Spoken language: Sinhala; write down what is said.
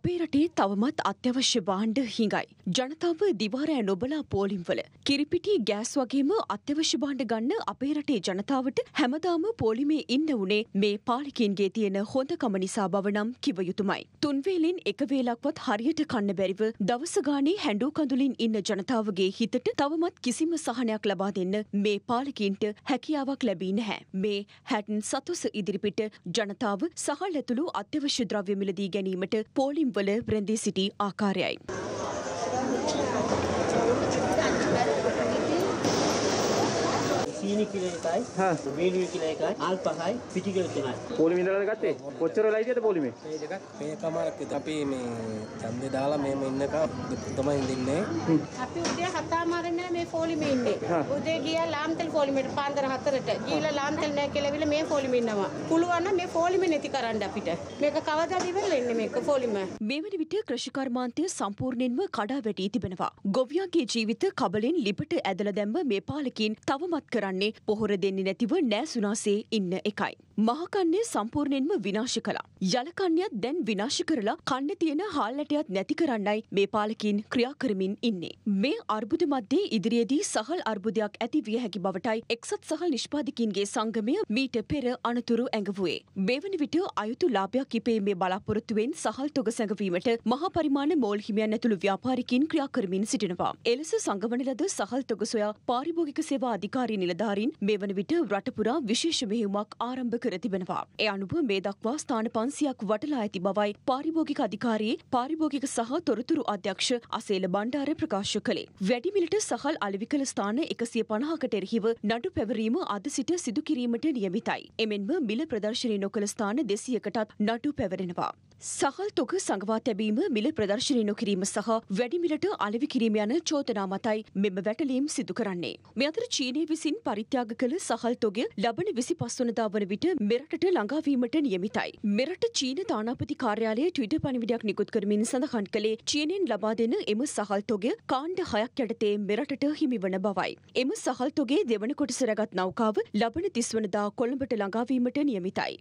අපේ රටේ තවමත් අත්‍යවශ්‍ය බාණ්ඩ හිඟයි. ජනතාව දිවාරෑ නොබලා පෝලිම්වල කිරිපිටි ගෑස් වගේම අත්‍යවශ්‍ය බාණ්ඩ ගන්න අපේ රටේ ජනතාවට හැමදාම පෝලිමේ ඉන්න උනේ මේ පාලකීන්ගේ තියෙන හොඳකම නිසා බව නම් කිව යුතුමයි. තුන්වේලෙන් එක වේලක්වත් හරියට කන්න බැරිව දවස ගානේ හැඬු කඳුලින් ඉන්න ජනතාවගේ හිතට තවමත් කිසිම සහනයක් ලබා දෙන්න මේ පාලකීන්ට හැකියාවක් ලැබී නැහැ. මේ හැටන් සතුස ඉදිරිපිට ජනතාව සහල් ඇතුළු අත්‍යවශ්‍ය ද්‍රව්‍ය මිලදී ගැනීමට පෝලිම în vâle Brândi City, Akarai. සීනි කිලෝ එකයි. හා. වීණුව කිලෝ එකයි. ආල් පහයි. පිටි කිලෝ තුනයි. පොලිමේ ඉඳලාද ගත්තේ? කොච්චර වෙලා හිටියද පොලිමේ? මේ දෙකක් මේ කමාරක් විතර. අපි මේ ඡන්දේ දාලා මේම ඉන්නකම් තමයි ඉඳින්නේ. අපි උදේ හතමාරෙන් මේ පොලිමේ ඉන්නේ. උදේ ගියා ලාම්තල් පොලිමේට පාන්දර 4ට. ගිහලා ලාම්තල් නැහැ කියලා විල මේ පොලිමේ ඉන්නවා. පුළුවන් නම් මේ පොලිමේ නැති කරන්න අපිට. මේක කවදාද ඉවර වෙන්නේ මේක පොලිම. මේ වන විට කෘෂිකර්මාන්තය සම්පූර්ණයෙන්ම කඩා වැටී තිබෙනවා. ගොවියන්ගේ ජීවිත කබලෙන් ලිපට ඇදලා දැම්ම මේ පාලකීන් තවමත් කරන්නේ කරන්නේ පොහොර දෙන්නේ නැතිව නෑසුනාසේ ඉන්න එකයි. මහකන්නේ සම්පූර්ණයෙන්ම විනාශ කළා. යලකන්නයත් දැන් විනාශ කරලා කන්න තියෙන හාල්ලටයත් නැති කරන්නයි මේ පාලකින් ක්‍රියා කරමින් ඉන්නේ. මේ අර්බුද මැද්දේ ඉදිරියේදී සහල් අර්බුදයක් ඇති විය හැකි බවටයි එක්සත් සහල් නිෂ්පාදකින්ගේ සංගමය මීට පෙර අනතුරු ඇඟවුවේ. මෙවැනි විට අයුතු ලාභයක් ඉපේ මේ බලාපොරොත්තුවෙන් සහල් තොග සැඟවීමට මහා පරිමාණ මෝල් හිමියන් ඇතුළු ව්‍යාපාරිකයින් ක්‍රියා කරමින් සිටිනවා. එලෙස සංගමන ලද සහල් තොග සොයා පාරිභෝගික සේවා අධිකාරී නිලධාරීන් මෙවන විට රටපුරා විශේෂ මෙහෙයුමක් ආරම්භ කර කර තිබෙනවා. ඒ අනුව මේ දක්වා ස්ථාන පන්සියක් වටලා ඇති බවයි පාරිභෝගික අධිකාරයේ පාරිභෝගික සහ තොරතුරු අධ්‍යක්ෂ අසේල බණ්ඩාර ප්‍රකාශ කළේ. වැඩිමිලට සහල් අලවිකල ස්ථාන එකසිය පණහකට එරහිව නඩු පැවරීම අද සිට සිදුකිරීමට නියමිතයි. එමෙන්ම මිල ප්‍රදර්ශනය නොකළ ස්ථාන දෙසියකටත් නඩු පැවරෙනවා. සහල් තොග සඟවා තැබීම මිල ප්‍රදර්ශනය නොකිරීම සහ වැඩිමිලට අලවි කිරීම යන චෝදනා මතයි මෙම වැටලීම් සිදු කරන්නේ. මේ අතර චීනය විසින් පරිත්‍යාග කළ සහල් තොග ලබන විසි පස්වනදා වන විට මෙරටට ළඟාවීමට නියමිතයි. මෙරට චීන තානාපති කාර්යාලය ට්විට පණිවිඩයක් නිකුත් කරමින් සඳහන් කළේ චීනෙන් ලබා දෙන එම සහල් තොග කාණ්ඩ හයක් යටතේ මෙරටට හිමිවන බවයි. එම සහල් තොගේ දෙවන කොටසරගත් නෞකාව ලබන තිස්වනදා කොළඹට ළඟාවීමට නියමිතයි.